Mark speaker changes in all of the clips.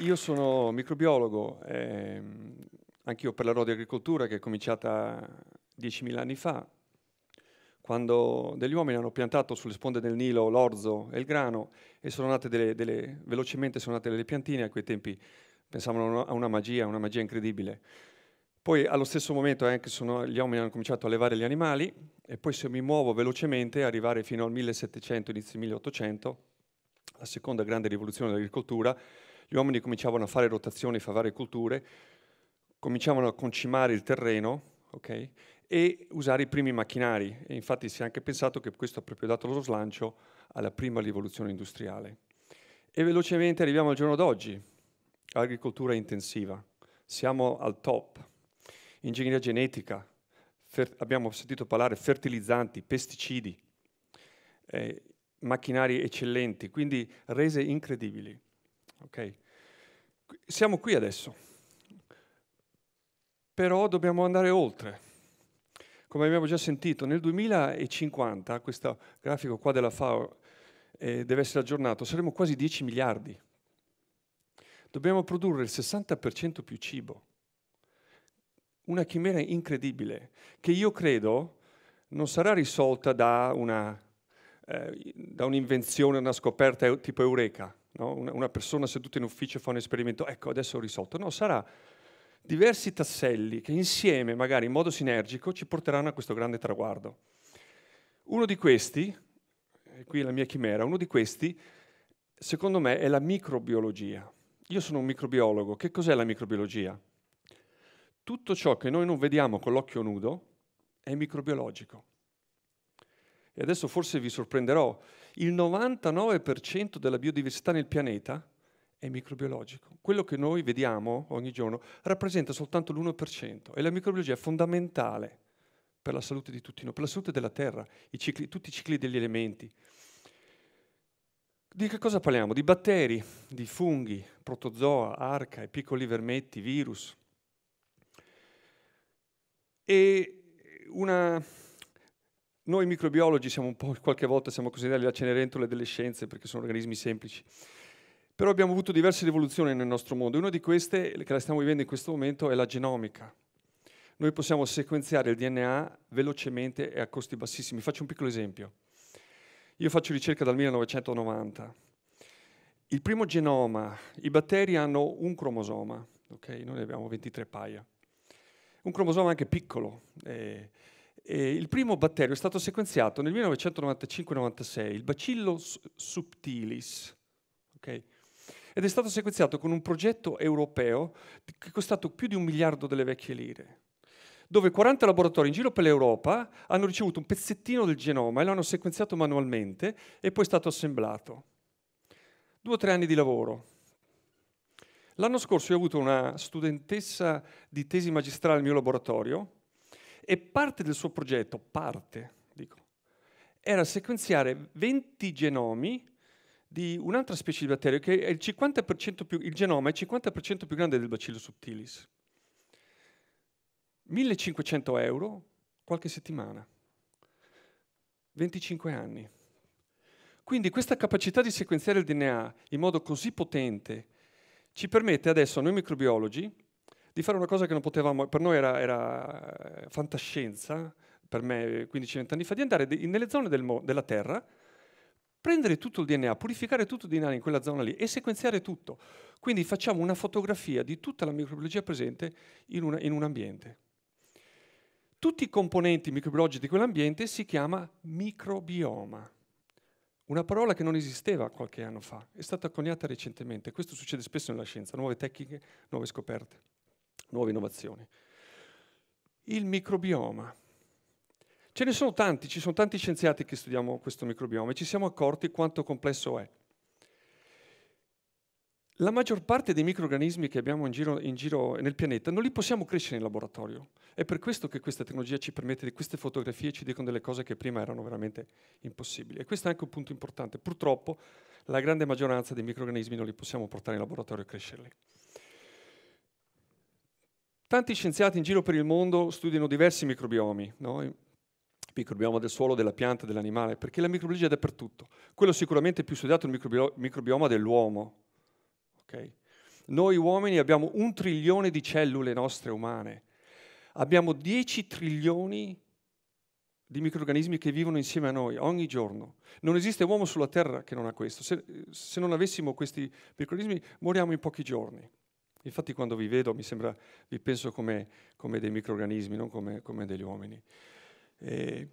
Speaker 1: Io sono microbiologo, ehm, io parlerò di agricoltura che è cominciata 10.000 anni fa, quando degli uomini hanno piantato sulle sponde del Nilo l'orzo e il grano e sono nate delle, delle velocemente sono nate delle piantine, a quei tempi pensavano a una magia, una magia incredibile. Poi allo stesso momento anche eh, sono, gli uomini hanno cominciato a levare gli animali e poi se mi muovo velocemente, arrivare fino al 1700, inizio 1800, la seconda grande rivoluzione dell'agricoltura, gli uomini cominciavano a fare rotazioni fra varie culture, cominciavano a concimare il terreno okay, e usare i primi macchinari. E infatti si è anche pensato che questo ha proprio dato lo slancio alla prima rivoluzione industriale. E velocemente arriviamo al giorno d'oggi, agricoltura intensiva. Siamo al top. Ingegneria genetica, abbiamo sentito parlare fertilizzanti, pesticidi, eh, macchinari eccellenti, quindi rese incredibili. Okay. Siamo qui adesso, però dobbiamo andare oltre. Come abbiamo già sentito, nel 2050, questo grafico qua della FAO eh, deve essere aggiornato, saremo quasi 10 miliardi. Dobbiamo produrre il 60% più cibo. Una chimera incredibile, che io credo non sarà risolta da, una, eh, da un'invenzione, una scoperta tipo Eureka no? una, una persona seduta in ufficio fa un esperimento, ecco adesso ho risolto, no, sarà diversi tasselli che insieme, magari in modo sinergico, ci porteranno a questo grande traguardo. Uno di questi, e eh, qui è la mia chimera, uno di questi, secondo me, è la microbiologia. Io sono un microbiologo, che cos'è la microbiologia? Tutto ciò che noi non vediamo con l'occhio nudo è microbiologico. E adesso forse vi sorprenderò il 99% della biodiversità nel pianeta è microbiologico. Quello che noi vediamo ogni giorno rappresenta soltanto l'1% e la microbiologia è fondamentale per la salute di tutti noi, per la salute della Terra, i cicli, tutti i cicli degli elementi. Di che cosa parliamo? Di batteri, di funghi, protozoa, arca, piccoli vermetti, virus. E una, noi microbiologi siamo un po', qualche volta siamo considerati la cenerentola delle scienze perché sono organismi semplici. Però abbiamo avuto diverse rivoluzioni nel nostro mondo. Una di queste, che la stiamo vivendo in questo momento, è la genomica. Noi possiamo sequenziare il DNA velocemente e a costi bassissimi. Faccio un piccolo esempio. Io faccio ricerca dal 1990. Il primo genoma, i batteri hanno un cromosoma, ok? Noi ne abbiamo 23 paia. Un cromosoma anche piccolo. Eh, eh, il primo batterio è stato sequenziato nel 1995-96, il Bacillus subtilis, okay? ed è stato sequenziato con un progetto europeo che è costato più di un miliardo delle vecchie lire, dove 40 laboratori in giro per l'Europa hanno ricevuto un pezzettino del genoma e lo hanno sequenziato manualmente e poi è stato assemblato. Due o tre anni di lavoro. L'anno scorso io ho avuto una studentessa di tesi magistrale al mio laboratorio, e parte del suo progetto, parte, dico, era sequenziare 20 genomi di un'altra specie di batterio che è il, 50% più, il genoma è il 50% più grande del bacillo subtilis. 1500 euro qualche settimana, 25 anni. Quindi questa capacità di sequenziare il DNA in modo così potente ci permette adesso noi microbiologi di fare una cosa che non potevamo, per noi era, era eh, fantascienza, per me 15-20 anni fa, di andare nelle zone del della Terra, prendere tutto il DNA, purificare tutto il DNA in quella zona lì e sequenziare tutto. Quindi facciamo una fotografia di tutta la microbiologia presente in, una, in un ambiente. Tutti i componenti microbiologici di quell'ambiente si chiama microbioma. Una parola che non esisteva qualche anno fa, è stata coniata recentemente. Questo succede spesso nella scienza, nuove tecniche, nuove scoperte nuove innovazioni. Il microbioma. Ce ne sono tanti, ci sono tanti scienziati che studiamo questo microbioma e ci siamo accorti quanto complesso è. La maggior parte dei microrganismi che abbiamo in giro, in giro, nel pianeta non li possiamo crescere in laboratorio. È per questo che questa tecnologia ci permette di queste fotografie ci dicono delle cose che prima erano veramente impossibili. E questo è anche un punto importante. Purtroppo la grande maggioranza dei microrganismi non li possiamo portare in laboratorio e crescerli. Tanti scienziati in giro per il mondo studiano diversi microbiomi, no? il microbioma del suolo, della pianta, dell'animale, perché la microbiologia è dappertutto. Quello sicuramente più studiato è il microbioma dell'uomo. Okay? Noi uomini abbiamo un trilione di cellule nostre umane, abbiamo 10 trilioni di microrganismi che vivono insieme a noi ogni giorno. Non esiste uomo sulla Terra che non ha questo. Se, se non avessimo questi microrganismi moriamo in pochi giorni. Infatti quando vi vedo mi sembra, vi penso come, come dei microorganismi, non come, come degli uomini. E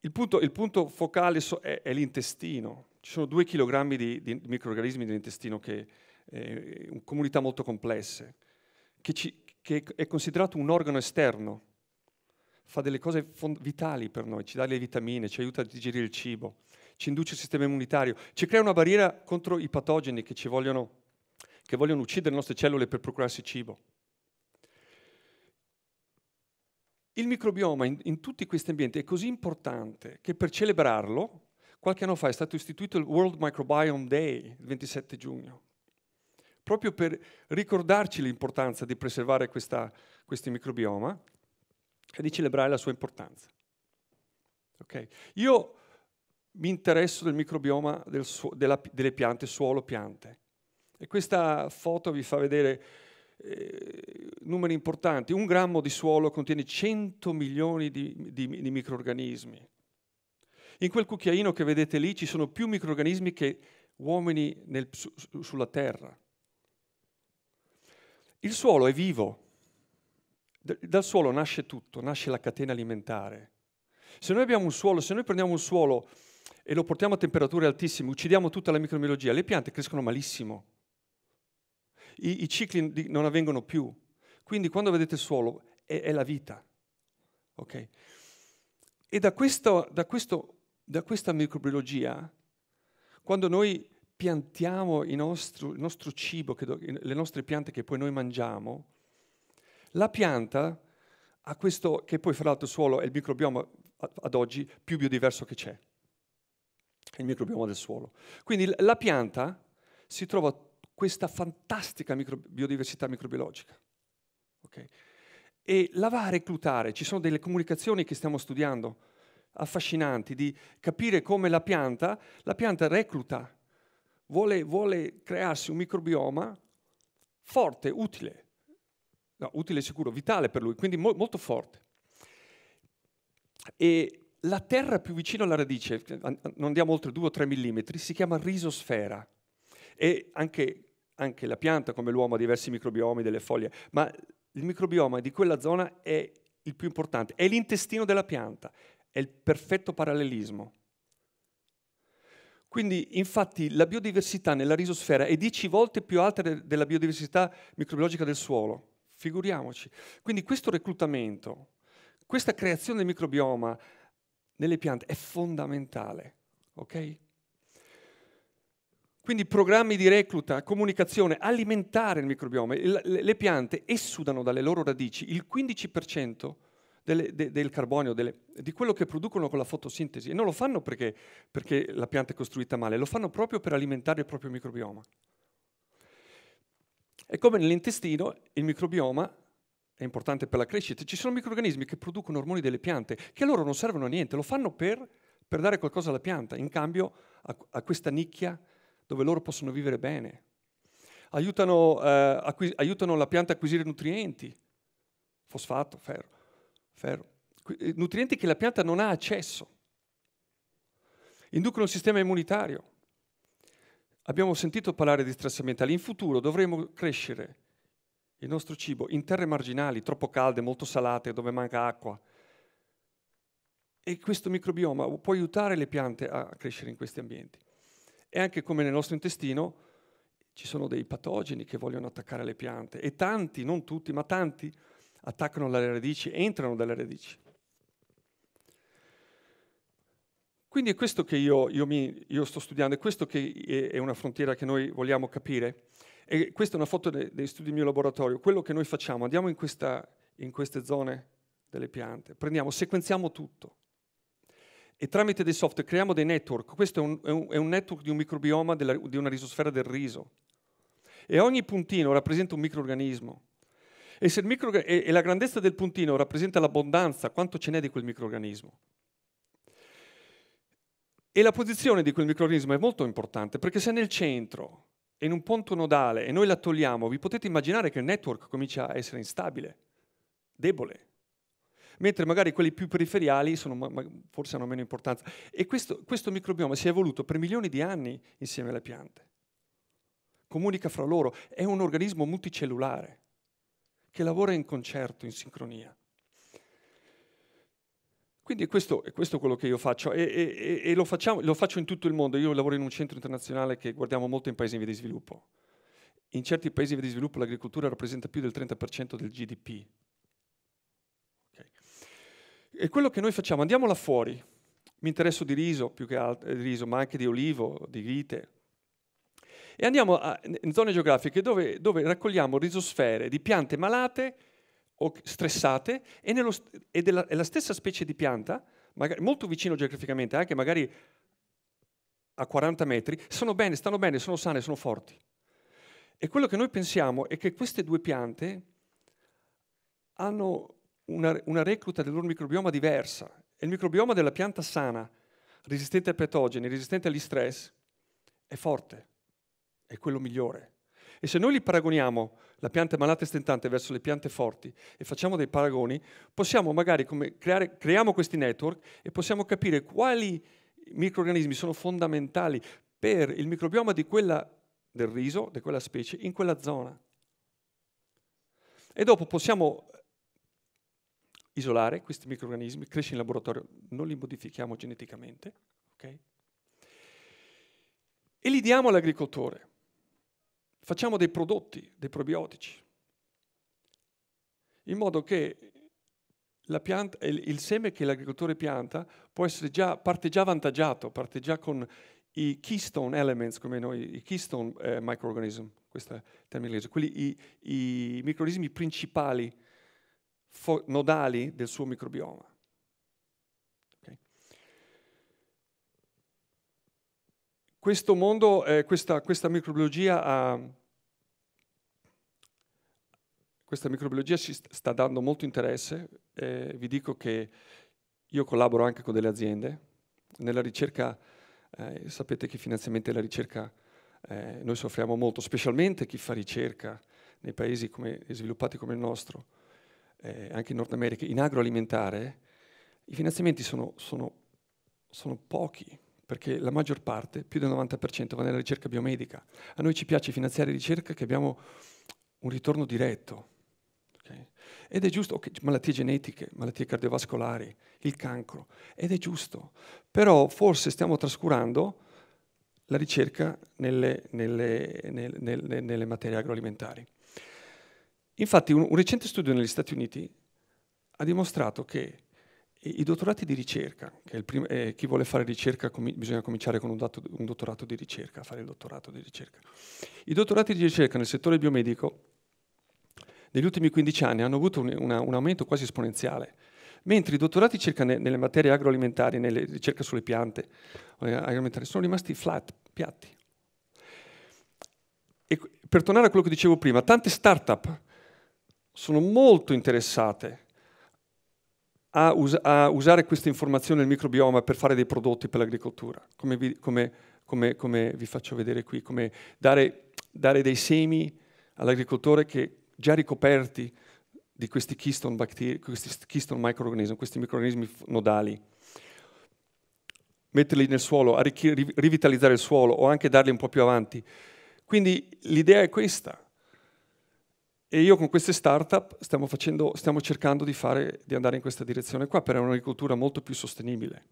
Speaker 1: il, punto, il punto focale so, è, è l'intestino. Ci sono due chilogrammi di, di microrganismi nell'intestino, che eh, comunità molto complesse, che, ci, che è considerato un organo esterno, fa delle cose vitali per noi, ci dà le vitamine, ci aiuta a digerire il cibo, ci induce il sistema immunitario, ci crea una barriera contro i patogeni che ci vogliono che vogliono uccidere le nostre cellule per procurarsi cibo. Il microbioma in, in tutti questi ambienti è così importante che per celebrarlo, qualche anno fa è stato istituito il World Microbiome Day, il 27 giugno, proprio per ricordarci l'importanza di preservare questa, questo microbioma e di celebrare la sua importanza. Okay. Io mi interesso del microbioma del della, delle piante, suolo piante. E questa foto vi fa vedere eh, numeri importanti. Un grammo di suolo contiene 100 milioni di, di, di microorganismi. In quel cucchiaino che vedete lì ci sono più microorganismi che uomini nel, su, sulla terra. Il suolo è vivo. Dal suolo nasce tutto, nasce la catena alimentare. Se noi abbiamo un suolo, se noi prendiamo un suolo e lo portiamo a temperature altissime, uccidiamo tutta la microbiologia, le piante crescono malissimo i, i cicli non avvengono più. Quindi quando vedete il suolo è, è la vita. Okay? E da, questo, da, questo, da questa microbiologia, quando noi piantiamo il nostro, il nostro cibo, che, le nostre piante che poi noi mangiamo, la pianta ha questo, che poi fra l'altro il suolo è il microbioma ad oggi più biodiverso che c'è, il microbioma del suolo. Quindi la pianta si trova questa fantastica micro- biodiversità microbiologica. Okay? E va a reclutare, ci sono delle comunicazioni che stiamo studiando, affascinanti, di capire come la pianta, la pianta recluta, vuole, vuole crearsi un microbioma forte, utile, no, utile sicuro, vitale per lui, quindi mo- molto forte. E la terra più vicina alla radice, non andiamo oltre 2 o 3 mm, si chiama risosfera e anche anche la pianta come l'uomo ha diversi microbiomi delle foglie, ma il microbioma di quella zona è il più importante, è l'intestino della pianta, è il perfetto parallelismo. Quindi, infatti, la biodiversità nella risosfera è 10 volte più alta de- della biodiversità microbiologica del suolo, figuriamoci. Quindi questo reclutamento, questa creazione del microbioma nelle piante è fondamentale, ok? Quindi programmi di recluta, comunicazione, alimentare il microbioma. le piante essudano dalle loro radici il 15% delle, de, del carbonio, delle, di quello che producono con la fotosintesi. E non lo fanno perché, perché la pianta è costruita male, lo fanno proprio per alimentare il proprio microbioma. E come nell'intestino, il microbioma è importante per la crescita. Ci sono microrganismi che producono ormoni delle piante, che a loro non servono a niente, lo fanno per, per dare qualcosa alla pianta, in cambio a, a questa nicchia dove loro possono vivere bene. Aiutano, eh, acquis- aiutano la pianta a acquisire nutrienti, fosfato, ferro, ferro, eh, nutrienti che la pianta non ha accesso. Inducono il sistema immunitario. Abbiamo sentito parlare di stress ambientale. In futuro dovremo crescere il nostro cibo in terre marginali, troppo calde, molto salate, dove manca acqua. E questo microbioma può aiutare le piante a crescere in questi ambienti. E anche come nel nostro intestino ci sono dei patogeni che vogliono attaccare le piante e tanti, non tutti, ma tanti attaccano le radici, entrano dalle radici. Quindi è questo che io, io, mi, io sto studiando, è questo che è una frontiera che noi vogliamo capire. E questa è una foto de, dei studi del mio laboratorio. Quello che noi facciamo, andiamo in, questa, in queste zone delle piante, prendiamo, sequenziamo tutto, e tramite dei software creiamo dei network. Questo è un, è un, è un network di un microbioma, della, di una risosfera del riso. E ogni puntino rappresenta un microorganismo. E, micro, e, e la grandezza del puntino rappresenta l'abbondanza, quanto ce n'è di quel microorganismo. E la posizione di quel microorganismo è molto importante, perché se è nel centro in un punto nodale e noi la togliamo, vi potete immaginare che il network comincia a essere instabile, debole mentre magari quelli più periferiali sono, ma, forse hanno meno importanza. E questo, questo microbioma si è evoluto per milioni di anni insieme alle piante. Comunica fra loro, è un organismo multicellulare che lavora in concerto, in sincronia. Quindi questo, questo, è quello che io faccio e, e, e lo, facciamo, lo, faccio in tutto il mondo. Io lavoro in un centro internazionale che guardiamo molto in paesi in via di sviluppo. In certi paesi in via di sviluppo l'agricoltura rappresenta più del 30% del GDP e quello che noi facciamo, andiamo là fuori. Mi interesso di riso, più che altro, eh, riso, ma anche di olivo, di vite. E andiamo a, in zone geografiche dove, dove raccogliamo risosfere di piante malate o stressate e, nello, e della, è la stessa specie di pianta, magari, molto vicino geograficamente, anche magari a 40 metri, sono bene, stanno bene, sono sane, sono forti. E quello che noi pensiamo è che queste due piante hanno una, una recluta del loro microbioma diversa. E il microbioma della pianta sana, resistente ai patogeni, resistente agli stress, è forte, è quello migliore. E se noi li paragoniamo, la pianta malata e stentante verso le piante forti, e facciamo dei paragoni, possiamo magari creare, creiamo questi network e possiamo capire quali microorganismi sono fondamentali per il microbioma di quella, del riso, di quella specie, in quella zona. E dopo possiamo isolare questi microrganismi, cresce in laboratorio, non li modifichiamo geneticamente, ok? e li diamo all'agricoltore. Facciamo dei prodotti, dei probiotici, in modo che pianta, il, il, seme che l'agricoltore pianta può essere già, parte già avvantaggiato, parte già con i keystone elements, come noi, i keystone eh, microorganism, questo è il termine inglese, quelli, i, i microorganismi principali nodali del suo microbioma. Okay. Questo mondo, eh, questa, questa, microbiologia ha, questa microbiologia ci sta dando molto interesse. Eh, vi dico che io collaboro anche con delle aziende. Nella ricerca, eh, sapete che finanziamenti alla ricerca eh, noi soffriamo molto, specialmente chi fa ricerca nei paesi come, sviluppati come il nostro eh, anche in Nord America, in agroalimentare, i finanziamenti sono, sono, sono pochi, perché la maggior parte, più del 90%, va nella ricerca biomedica. A noi ci piace finanziare ricerca che abbiamo un ritorno diretto. Okay? Ed è giusto, okay, malattie genetiche, malattie cardiovascolari, il cancro, ed è giusto. Però forse stiamo trascurando la ricerca nelle, nelle, nelle, nelle materie agroalimentari. Infatti un, un recente studio negli Stati Uniti ha dimostrato che i, i dottorati di ricerca, che primo, eh, chi vuole fare ricerca com bisogna cominciare con un, dato, un dottorato di ricerca, fare il dottorato di ricerca. I dottorati di ricerca nel settore biomedico negli ultimi 15 anni hanno avuto un, una, un aumento quasi esponenziale, mentre i dottorati di ricerca nelle materie agroalimentari, nelle ricerche sulle piante eh, agroalimentari, sono rimasti flat, piatti. E per tornare a quello che dicevo prima, tante start-up sono molto interessate a, us a usare questa informazione del microbioma per fare dei prodotti per l'agricoltura, come vi, come, come, come vi faccio vedere qui, come dare, dare dei semi all'agricoltore che già ricoperti di questi keystone, batteri, questi keystone microorganismi, questi microorganismi nodali. Metterli nel suolo, rivitalizzare il suolo o anche darli un po' più avanti. Quindi l'idea è questa. E io con queste startup stiamo, facendo, stiamo cercando di, fare, di andare in questa direzione qua per un'agricoltura molto più sostenibile.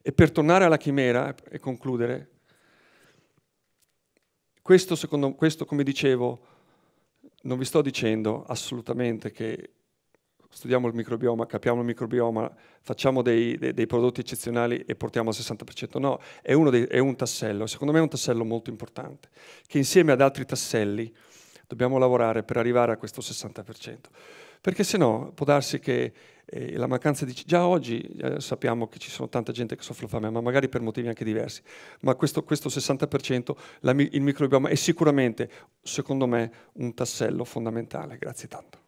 Speaker 1: E per tornare alla chimera e concludere, questo, secondo, questo come dicevo, non vi sto dicendo assolutamente che studiamo il microbioma, capiamo il microbioma, facciamo dei, dei, dei prodotti eccezionali e portiamo al 60%, no, è, dei, è un tassello, secondo me è un tassello molto importante, che insieme ad altri tasselli Dobbiamo lavorare per arrivare a questo 60%, perché se no può darsi che eh, la mancanza di... Già oggi eh, sappiamo che ci sono tanta gente che soffre fame, ma magari per motivi anche diversi, ma questo, questo 60%, la, il microbioma è sicuramente, secondo me, un tassello fondamentale. Grazie tanto.